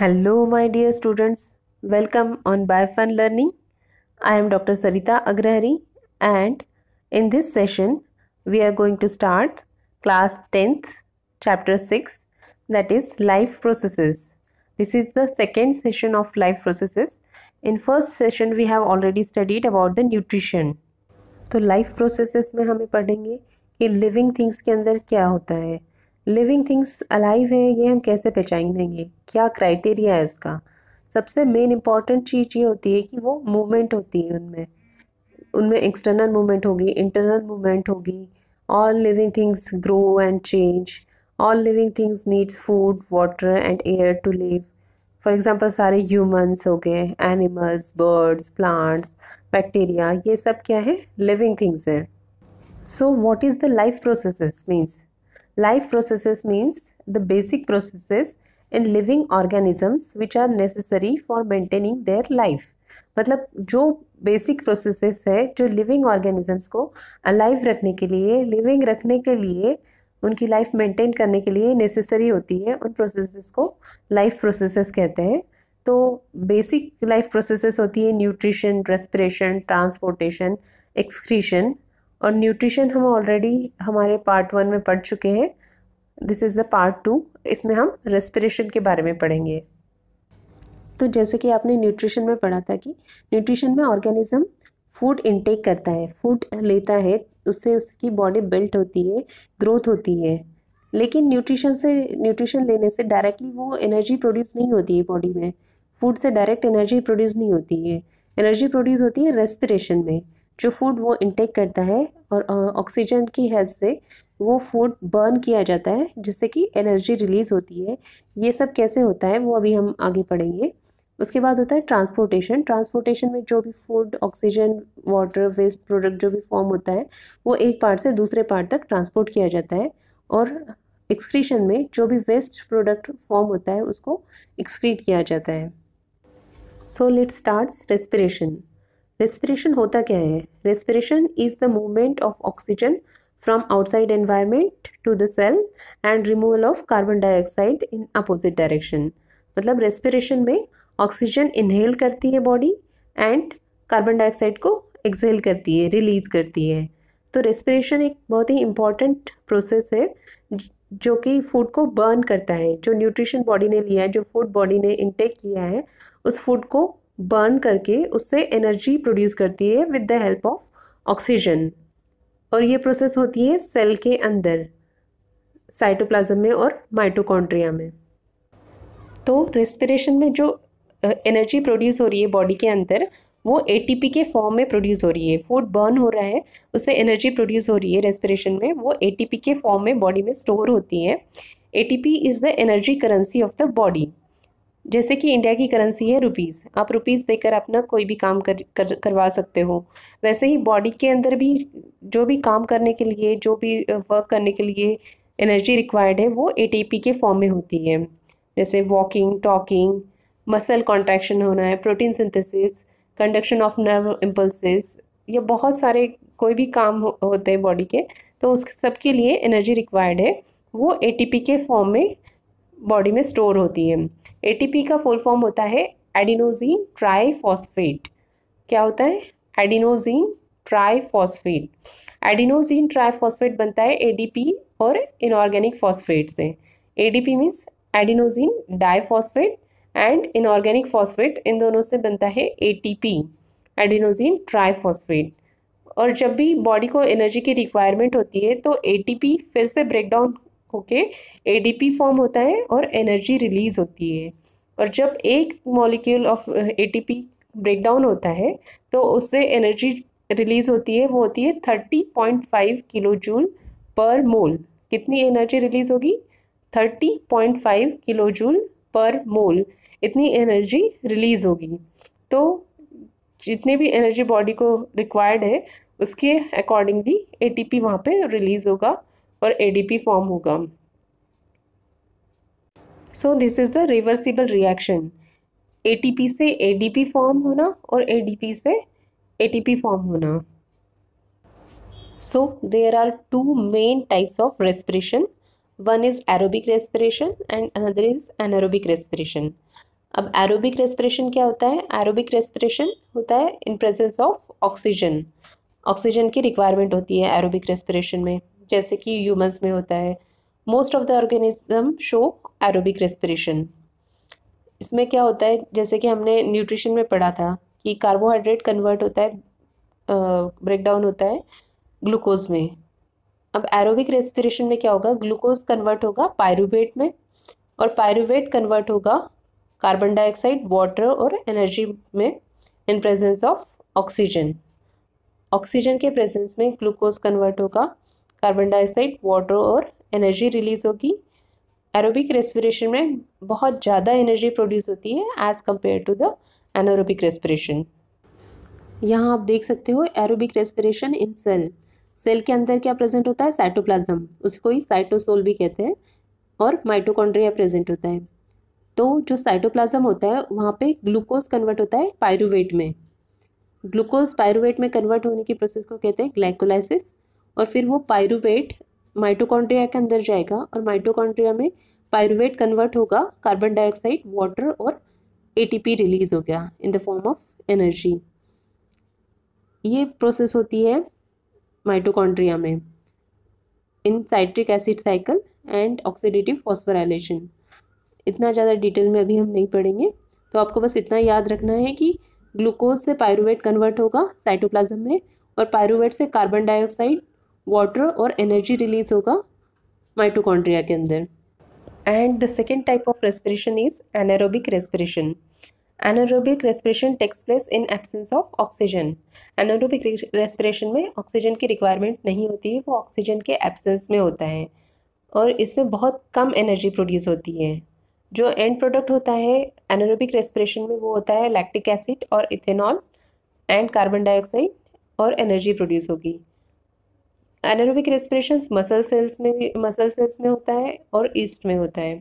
Hello my dear students welcome on by fun learning I am doctor Sarita Agrahari and in this session we are going to start class tenth chapter six that is life processes this is the second session of life processes in first session we have already studied about the nutrition तो life processes में हमें पढ़ेंगे कि living things के अंदर क्या होता है लिविंग थिंग्स अलाइव है ये हम कैसे पहचानेंगे क्या क्राइटेरिया है उसका सबसे मेन इम्पॉर्टेंट चीज़ ये होती है कि वो मूवमेंट होती है उनमें उनमें एक्सटर्नल मूवमेंट होगी इंटरनल मूवमेंट होगी all living things grow and change all living things needs food water and air to live for example सारे ह्यूमंस हो गए एनिमल्स बर्ड्स प्लांट्स बैक्टीरिया ये सब क्या है लिविंग थिंग्स हैं so what is the life process means Life processes means the basic processes in living organisms which are necessary for maintaining their life. मतलब जो बेसिक प्रोसेसेस है जो living organisms को अलाइव रखने के लिए लिविंग रखने के लिए उनकी लाइफ मेंटेन करने के लिए नेसेसरी होती है उन प्रोसेसेस को लाइफ प्रोसेसेस कहते हैं तो बेसिक लाइफ प्रोसेसेस होती है न्यूट्रिशन रेस्पिरेशन ट्रांसपोर्टेशन एक्सक्रीशन और न्यूट्रिशन हम ऑलरेडी हमारे पार्ट वन में पढ़ चुके हैं this is the part two इसमें हम रेस्पिरेशन के बारे में पढ़ेंगे तो जैसे कि आपने न्यूट्रिशन में पढ़ा था कि न्यूट्रिशन में ऑर्गेनिज्म फूड इनटेक करता है फूड लेता है उससे उसकी बॉडी बिल्ट होती है ग्रोथ होती है लेकिन न्यूट्रिशन से न्यूट्रिशन लेने से डायरेक्टली वो एनर्जी प्रोड्यूस नहीं होती है बॉडी में फूड से डायरेक्ट एनर्जी प्रोड्यूस नहीं होती है एनर्जी प्रोड्यूस होती है रेस्पिरेशन में जो फूड वो इंटेक करता है और ऑक्सीजन की हेल्प से वो फूड बर्न किया जाता है जिससे कि एनर्जी रिलीज़ होती है ये सब कैसे होता है वो अभी हम आगे पढ़ेंगे उसके बाद होता है ट्रांसपोर्टेशन ट्रांसपोर्टेशन में जो भी food oxygen water waste product जो भी फॉर्म होता है वो एक पार्ट से दूसरे पार्ट तक ट्रांसपोर्ट किया जाता है और एक्सक्रीशन में जो भी वेस्ट प्रोडक्ट फॉर्म होता है उसको एक्सक्रीट किया जाता है so let start respiration respiration होता क्या है respiration is the movement of oxygen from outside environment to the cell and removal of carbon dioxide in opposite direction मतलब रेस्पिरेशन में ऑक्सीजन इनहेल करती है बॉडी एंड कार्बन डाइऑक्साइड को exhale करती है रिलीज़ करती है तो रेस्पिरेशन एक बहुत ही इम्पॉर्टेंट प्रोसेस है जो कि फूड को बर्न करता है जो न्यूट्रिशन बॉडी ने लिया है जो फूड बॉडी ने इनटेक किया है उस फूड को बर्न करके उससे एनर्जी प्रोड्यूस करती है with the help of oxygen और ये प्रोसेस होती है सेल के अंदर साइटोप्लाज्म में और माइटोकॉन्ड्रिया में तो रेस्पिरेशन में जो एनर्जी प्रोड्यूस हो रही है बॉडी के अंदर वो एटीपी के फॉर्म में प्रोड्यूस हो रही है फूड बर्न हो रहा है उससे एनर्जी प्रोड्यूस हो रही है रेस्पिरेशन में वो एटीपी के फॉर्म में बॉडी में स्टोर होती है ATP is the energy currency of the body जैसे कि इंडिया की करेंसी है रुपीज़ आप रुपीज़ देकर अपना कोई भी काम कर, कर करवा सकते हो वैसे ही बॉडी के अंदर भी जो भी काम करने के लिए जो भी वर्क करने के लिए एनर्जी रिक्वायर्ड है वो ए के फॉर्म में होती है जैसे वॉकिंग टॉकिंग मसल कॉन्ट्रैक्शन होना है protein synthesis conduction of nerve impulses या बहुत सारे कोई भी काम हो, होते हैं बॉडी के तो उस सब के लिए एनर्जी रिक्वायर्ड है वो ए के फॉर्म में बॉडी में स्टोर होती है एटीपी का फुल फॉर्म होता है एडिनोजीन ट्राईफॉस्फेट क्या होता है एडिनोजीन ट्राईफॉस्फेट एडिनोजीन ट्राईफॉस्फेट बनता है एडीपी और इनऑर्गेनिक फॉस्फेट से ADP means adenosine diphosphate and inorganic phosphate इन दोनों से बनता है एटीपी एडिनोजीन ट्राईफॉस्फेट और जब भी बॉडी को एनर्जी की रिक्वायरमेंट होती है तो एटीपी फिर से break down okay ADP form होता है और एनर्जी रिलीज होती है और जब एक मॉलिक्यूल ऑफ एटीपी ब्रेकडाउन होता है तो उससे एनर्जी रिलीज होती है वो होती है thirty point five kilo joule per mole कितनी एनर्जी रिलीज होगी thirty point five kilo joule per mole इतनी एनर्जी रिलीज होगी तो जितनी भी एनर्जी बॉडी को रिक्वायर्ड है उसके अकॉर्डिंगली एटीपी वहाँ पर रिलीज़ होगा और एडीपी फॉर्म होगा so this is the reversible reaction ATP से एडीपी फॉर्म होना और एडीपी से एटीपी फॉर्म होना so there are two main types of respiration one is aerobic respiration and another is anaerobic respiration अब aerobic respiration क्या होता है aerobic respiration होता है in presence of oxygen oxygen की रिक्वायरमेंट होती है एरोबिक रेस्पिरेशन में जैसे कि ह्यूमंस में होता है most of the organism show aerobic respiration इसमें क्या होता है जैसे कि हमने न्यूट्रिशन में पढ़ा था कि कार्बोहाइड्रेट कन्वर्ट होता है ब्रेक डाउन होता है ग्लूकोज में अब एरोबिक रेस्पिरेशन में क्या होगा ग्लूकोज कन्वर्ट होगा पायरुबेट में और पायरुबेट कन्वर्ट होगा कार्बन डाइऑक्साइड वाटर और एनर्जी में in presence of oxygen oxygen के प्रेजेंस में ग्लूकोज कन्वर्ट होगा कार्बन डाइऑक्साइड वाटर और एनर्जी रिलीज होगी एरोबिक रेस्पिरेशन में बहुत ज़्यादा एनर्जी प्रोड्यूस होती है as compare to the anaerobic respiration यहाँ आप देख सकते हो aerobic respiration in cell cell के अंदर क्या प्रेजेंट होता है साइटोप्लाज्म उसको ही साइटोसोल भी कहते हैं और माइटोकॉन्ड्रिया प्रेजेंट होता है तो जो साइटोप्लाज्म होता है वहाँ पे ग्लूकोज कन्वर्ट होता है पायरुवेट में ग्लूकोज पायरुवेट में कन्वर्ट होने की प्रोसेस को कहते हैं ग्लाइकोलाइसिस और फिर वो पायरुवेट माइटोकॉन्ड्रिया के अंदर जाएगा और माइटोकॉन्ड्रिया में पायरुवेट कन्वर्ट होगा कार्बन डाइऑक्साइड वाटर और एटीपी रिलीज हो गया in the form of energy ये प्रोसेस होती है माइटोकॉन्ड्रिया में in citric acid cycle and oxidative phosphorylation इतना ज़्यादा डिटेल में अभी हम नहीं पढ़ेंगे तो आपको बस इतना याद रखना है कि ग्लूकोज से पायरुवेट कन्वर्ट होगा साइटोप्लाज्म में और पायरुवेट से कार्बन डाइऑक्साइड वाटर और एनर्जी रिलीज होगा माइटोकॉन्ड्रिया के अंदर and the second type of respiration is anaerobic respiration anaerobic respiration takes place in absence of oxygen anaerobic respiration में ऑक्सीजन की रिक्वायरमेंट नहीं होती है वो ऑक्सीजन के एब्सेंस में होता है और इसमें बहुत कम एनर्जी प्रोड्यूस होती है जो एंड प्रोडक्ट होता है एनारोबिक रेस्पिरेशन में वो होता है लैक्टिक एसिड और इथेनॉल एंड कार्बन डाइऑक्साइड और एनर्जी प्रोड्यूस होगी एनारोबिक रेस्पिरेशन मसल सेल्स में भी मसल सेल्स में होता है और ईस्ट में होता है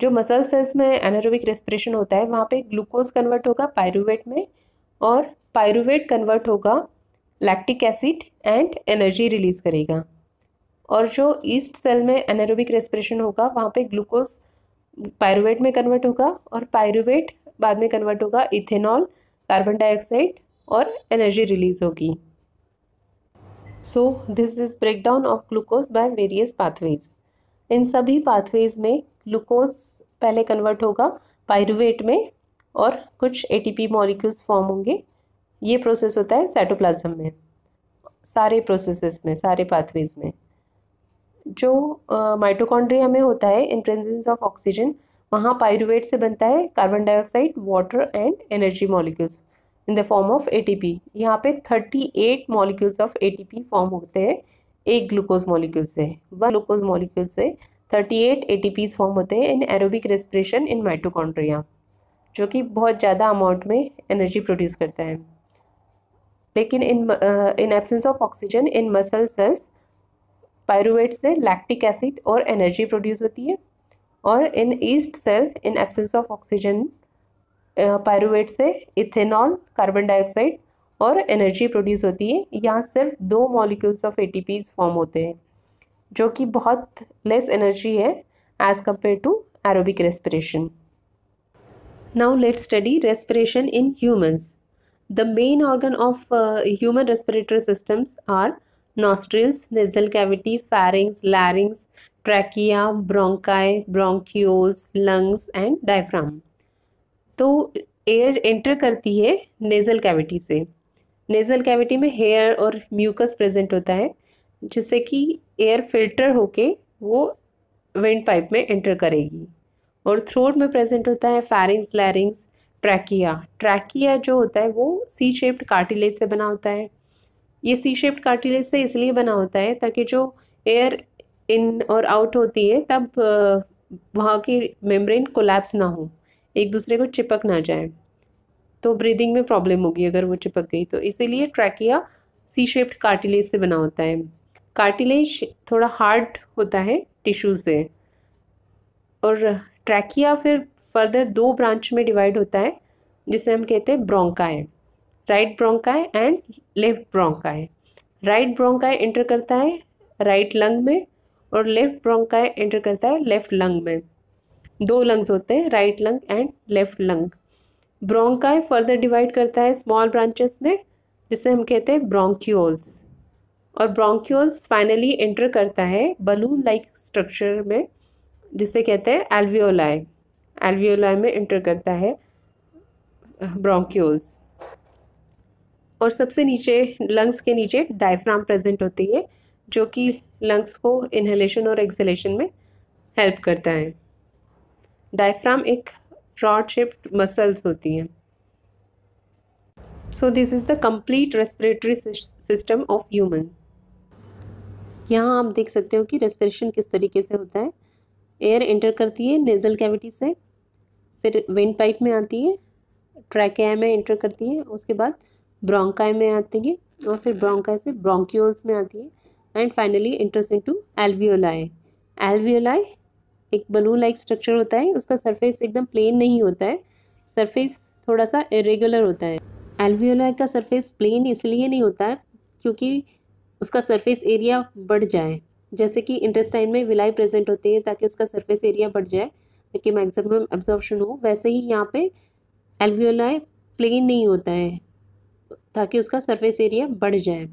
जो मसल सेल्स में एनारोबिक रेस्पिरेशन होता है वहाँ पे ग्लूकोज कन्वर्ट होगा पायरुवेट में और पायरुवेट कन्वर्ट होगा lactic acid and energy release करेगा और जो ईस्ट सेल में एनारोबिक रेस्पिरेशन होगा वहाँ पे ग्लूकोज पायरुवेट में कन्वर्ट होगा और पायरुवेट बाद में कन्वर्ट होगा इथेनॉल कार्बन डाइऑक्साइड और एनर्जी रिलीज होगी so this is breakdown of glucose by various pathways इन सभी पाथवेज में ग्लूकोज पहले कन्वर्ट होगा पायरुवेट में और कुछ एटीपी मॉलिक्यूल्स फॉर्म होंगे ये प्रोसेस होता है साइटोप्लाज्म में सारे प्रोसेसेस में सारे पाथवेज में जो माइटोकॉन्ड्रिया uh, में होता है इन प्रेजेंस ऑफ ऑक्सीजन वहाँ पायरुवेट से बनता है carbon dioxide water and energy molecules in the form of A T P यहाँ पे eight molecules of A T P form होते हैं एक ग्लूकोज मॉलिक्यूल से वन ग्लूकोज मॉलिक्यूल से thirty eight A T Ps form होते हैं in aerobic respiration in mitochondria जो कि बहुत ज़्यादा अमाउंट में एनर्जी प्रोड्यूस करता है लेकिन in in absence of oxygen in muscle cells pyruvate से लैक्टिक एसिड और एनर्जी प्रोड्यूस होती है और in yeast cell in absence of oxygen pyruvate से इथेनॉल कार्बन डाइऑक्साइड और एनर्जी प्रोड्यूस होती है यहाँ सिर्फ दो मॉलिक्यूल्स ऑफ ए फॉर्म होते हैं जो कि बहुत लेस एनर्जी है as compare to aerobic respiration now let study respiration in humans the main organ of human respiratory systems are nostrils nasal cavity pharynx larynx trachea bronchi bronchioles lungs and diaphragm तो air enter करती है nasal cavity से nasal cavity में hair और mucus present होता है जिससे कि एयर फिल्टर होके वो वेंट पाइप में एंटर करेगी और थ्रोट में प्रेजेंट होता है फैरिंग्स लैरिंग्स ट्रैकिया ट्रैकिया जो होता है वो सी शेप्ड कार्टिलेज से बना होता है ये सी शेप्ड कार्टिलेज से इसलिए बना होता है ताकि जो एयर इन और आउट होती है तब वहाँ की मेम्ब्रेन कोलैप्स ना हो एक दूसरे को चिपक ना जाए तो ब्रीदिंग में प्रॉब्लम होगी अगर वो चिपक गई तो इसीलिए ट्रैकिया सी शेप्ड कार्टिलेज से बना होता है कार्टिलेज थोड़ा हार्ड होता है टिश्यू से और ट्रैकिया फिर फर्दर दो ब्रांच में डिवाइड होता है जिसे हम कहते हैं bronchi right bronchi and left bronchi right bronchi enter करता है राइट लंग में और लेफ्ट ब्रोंकाए एंटर करता है लेफ्ट लंग में दो लंग्स होते हैं right lung and left lung bronchi further divide करता है स्मॉल ब्रांचेस में जिसे हम कहते हैं ब्रोंक्यूल्स और ब्रोंक्यूल्स फाइनली एंटर करता है बलून लाइक स्ट्रक्चर में जिसे कहते हैं एल्वियोलाई एल्वियोलाई में एंटर करता है ब्रोंक्यूल्स और सबसे नीचे लंग्स के नीचे डायफ्राम प्रेजेंट होती है जो कि लंग्स को इनहेलेशन और एक्सलेशन में हेल्प करता है डायफ्राम एक रॉड शेप्ड मसल्स होती हैं so this is the complete respiratory system of human यहाँ आप देख सकते हो कि रेस्पिरेशन किस तरीके से होता है एयर एंटर करती है नेज़ल कैविटी से फिर विंड पाइप में आती है ट्रैकेया में एंटर करती है उसके बाद ब्रोंकाई में आती है और फिर ब्रोंकाई से ब्रोंक्यूल्स में आती है and finally enters to alveoli alveoli एक बलून लाइक स्ट्रक्चर होता है उसका सरफेस एकदम प्लेन नहीं होता है सरफेस थोड़ा सा इरेगुलर होता है एल्वियोलाई का सरफेस प्लेन इसलिए नहीं होता क्योंकि उसका सरफेस एरिया बढ़ जाए जैसे कि इंटेस्टाइन में विलाई प्रेजेंट होती है ताकि उसका सरफेस एरिया बढ़ जाए ताकि मैक्सिमम एब्जॉर्प्शन हो वैसे ही यहाँ पे एल्वियोलाई प्लेन नहीं होता है ताकि उसका सरफेस एरिया बढ़ जाए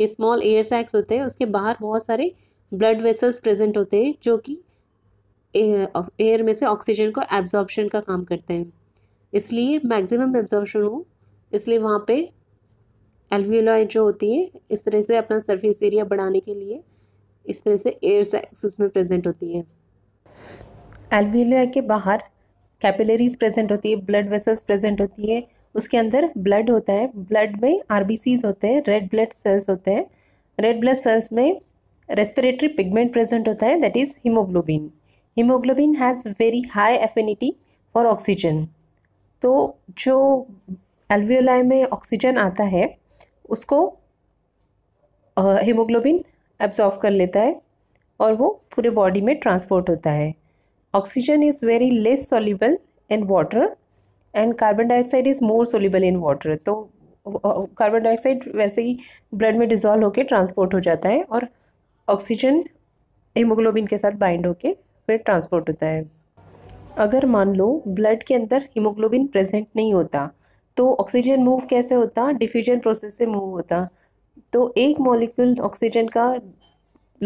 ये स्मॉल एयर सैक्स होते हैं उसके बाहर बहुत सारे ब्लड वेसल्स प्रेजेंट होते हैं जो कि एयर में से ऑक्सीजन को एब्जॉर्बशन का काम करते हैं इसलिए मैक्सिमम एब्जॉर्बशन हो इसलिए वहाँ पे एल्वियोलॉय जो होती है इस तरह से अपना सरफेस एरिया बढ़ाने के लिए इस तरह से एयर सैक्स उसमें प्रेजेंट होती है एल्वियोलॉय के बाहर कैपिलरीज प्रेजेंट होती है ब्लड वेसल्स प्रेजेंट होती है उसके अंदर ब्लड होता है ब्लड में आर होते हैं रेड ब्लड सेल्स होते हैं रेड ब्लड सेल्स में रेस्पिरेटरी पिगमेंट प्रेजेंट होता है that is haemoglobin haemoglobin has very high affinity for oxygen तो जो एल्वियोलाई में ऑक्सीजन आता है उसको हीमोग्लोबिन एब्जॉर्व कर लेता है और वो पूरे बॉडी में ट्रांसपोर्ट होता है oxygen is very less soluble in water and carbon dioxide is more soluble in water तो कार्बन डाइऑक्साइड वैसे ही ब्लड में डिजॉल्व होकर ट्रांसपोर्ट हो जाता है और ऑक्सीजन हीमोग्लोबिन के साथ बाइंड होकर में ट्रांसपोर्ट होता है अगर मान लो ब्लड के अंदर हीमोग्लोबिन प्रेजेंट नहीं होता तो ऑक्सीजन मूव कैसे होता डिफ्यूजन प्रोसेस से मूव होता तो एक मॉलिक्यूल ऑक्सीजन का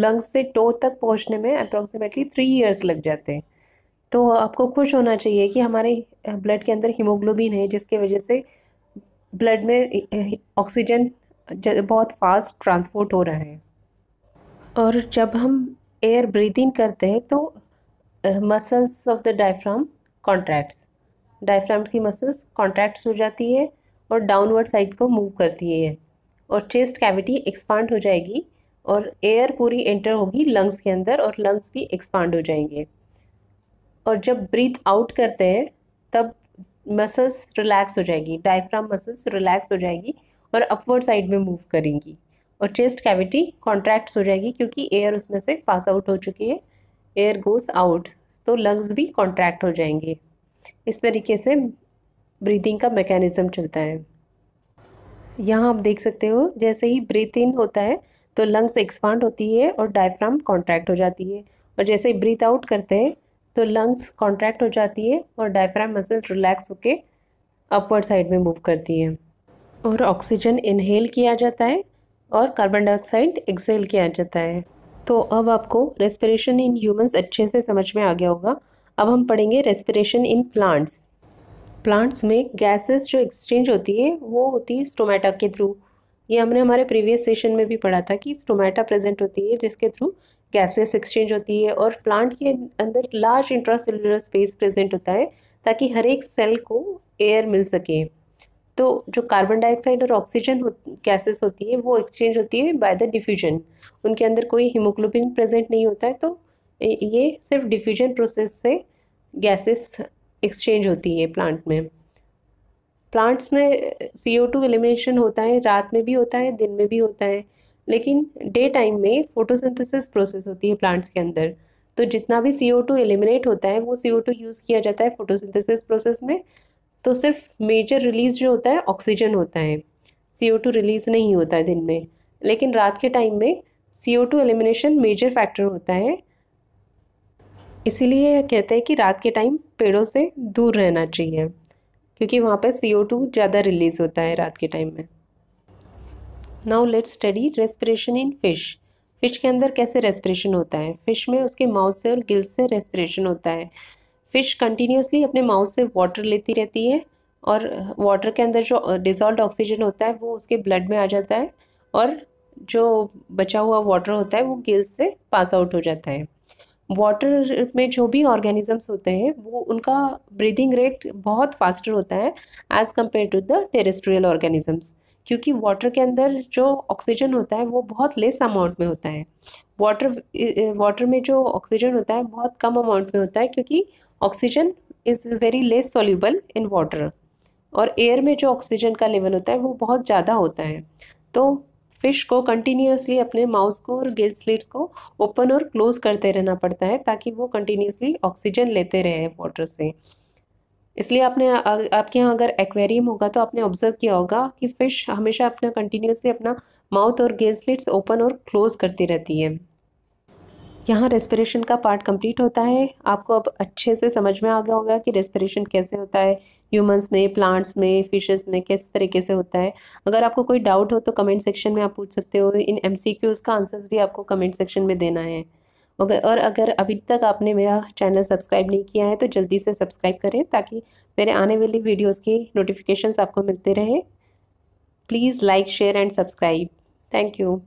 लंग्स से टो तक पहुंचने में अप्रॉक्सीमेटली थ्री इयर्स लग जाते हैं तो आपको खुश होना चाहिए कि हमारे ब्लड के अंदर हीमोग्लोबिन है जिसके वजह से ब्लड में ऑक्सीजन बहुत फास्ट ट्रांसपोर्ट हो रहा है और जब हम एयर ब्रीदिंग करते हैं तो muscles of the diaphragm contracts diaphragm की मसल्स कॉन्ट्रैक्ट्स हो जाती है और डाउनवर्ड साइड को मूव करती है और चेस्ट कैविटी एक्सपांड हो जाएगी और एयर पूरी एंटर होगी लंग्स के अंदर और लंग्स भी एक्सपांड हो जाएंगे और जब ब्रीथ आउट करते हैं तब मसल्स रिलैक्स हो जाएगी डायफ्राम मसल्स रिलैक्स हो जाएगी और अपवर्ड साइड में मूव करेंगी और चेस्ट कैविटी कॉन्ट्रैक्ट्स हो जाएगी क्योंकि एयर उसमें से पास आउट हो चुकी है एयर गोज आउट तो लंग्स भी कॉन्ट्रैक्ट हो जाएंगे इस तरीके से ब्रीथिंग का मैकेनिज़्म चलता है यहाँ आप देख सकते हो जैसे ही ब्रीथ इन होता है तो लंग्स एक्सपांड होती है और डायफ्राम कॉन्ट्रैक्ट हो जाती है और जैसे ही ब्रीथ आउट करते हैं तो लंग्स कॉन्ट्रैक्ट हो जाती है और डायफ्राम मसल रिलैक्स होकर अपवर्ड साइड में मूव करती है और ऑक्सीजन इनहेल किया जाता है और कार्बन डाइऑक्साइड एक्सेल किया जाता है तो अब आपको रेस्पिरेशन इन ह्यूमंस अच्छे से समझ में आ गया होगा अब हम पढ़ेंगे रेस्पिरेशन इन प्लांट्स प्लांट्स में गैसेस जो एक्सचेंज होती है वो होती है स्टोमेटा के थ्रू ये हमने हमारे प्रीवियस सेशन में भी पढ़ा था कि स्टोमेटा प्रेजेंट होती है जिसके थ्रू गैसेस एक्सचेंज होती है और प्लांट के अंदर लार्ज इंट्रासेलुलर स्पेस प्रेजेंट होता है ताकि हर एक सेल को एयर मिल सके तो जो कार्बन डाइऑक्साइड और ऑक्सीजन हो, गैसेस होती है वो एक्सचेंज होती है बाय द डिफ्यूजन उनके अंदर कोई हीमोग्लोबिन प्रेजेंट नहीं होता है तो ये सिर्फ डिफ्यूजन प्रोसेस से गैसेस एक्सचेंज होती है प्लांट में प्लांट्स में सी ओ टू एलिमिनेशन होता है रात में भी होता है दिन में भी होता है लेकिन डे टाइम में फोटोसिंथेसिस प्रोसेस होती है प्लांट्स के अंदर तो जितना भी सी ओ टू एलिमिनेट होता है वो सी ओ टू यूज़ किया जाता है फोटोसिंथेसिस प्रोसेस में तो सिर्फ मेजर रिलीज़ जो होता है ऑक्सीजन होता है सी ओ टू रिलीज़ नहीं होता है दिन में लेकिन रात के टाइम में C O two elimination major factor होता है इसीलिए कहते हैं कि रात के टाइम पेड़ों से दूर रहना चाहिए क्योंकि वहाँ पर सी ओ टू ज़्यादा रिलीज़ होता है रात के टाइम में now let study respiration in fish fish के अंदर कैसे रेस्परेशन होता है फ़िश में उसके माउथ से और गिल्स से रेस्परेशन होता है फ़िश कंटिन्यूसली अपने माउथ से वाटर लेती रहती है और वाटर के अंदर जो डिजॉल्व ऑक्सीजन होता है वो उसके ब्लड में आ जाता है और जो बचा हुआ वाटर होता है वो गिल्स से पास आउट हो जाता है वाटर में जो भी ऑर्गेनिजम्स होते हैं वो उनका ब्रीदिंग रेट बहुत फास्टर होता है as compare to the terrestrial organisms क्योंकि वाटर के अंदर जो ऑक्सीजन होता है वो बहुत लेस अमाउंट में होता है वाटर वाटर में जो ऑक्सीजन होता है बहुत कम अमाउंट में होता है क्योंकि oxygen is very less soluble in water और एयर में जो ऑक्सीजन का लेवल होता है वो बहुत ज़्यादा होता है तो फिश को कंटिन्यूसली अपने माउथ को और गिल स्लिट्स को ओपन और क्लोज करते रहना पड़ता है ताकि वो कंटिन्यूसली ऑक्सीजन लेते रहे वाटर से इसलिए आपने आपके यहाँ अगर एक्वेरियम होगा तो आपने ऑब्जर्व किया होगा कि फ़िश हमेशा अपना कंटिन्यूसली अपना माउथ और गेंद स्लिट्स ओपन और क्लोज करती रहती है यहाँ रेस्पिरेशन का पार्ट कंप्लीट होता है आपको अब अच्छे से समझ में आ गया होगा कि रेस्पिरेशन कैसे होता है ह्यूमंस में प्लांट्स में फिशेस में किस तरीके से होता है अगर आपको कोई डाउट हो तो कमेंट सेक्शन में आप पूछ सकते हो इन एम का आंसर्स भी आपको कमेंट सेक्शन में देना है ओके और अगर अभी तक आपने मेरा चैनल सब्सक्राइब नहीं किया है तो जल्दी से सब्सक्राइब करें ताकि मेरे आने वाली वीडियोज़ की नोटिफिकेशंस आपको मिलते रहे please like share and subscribe thank you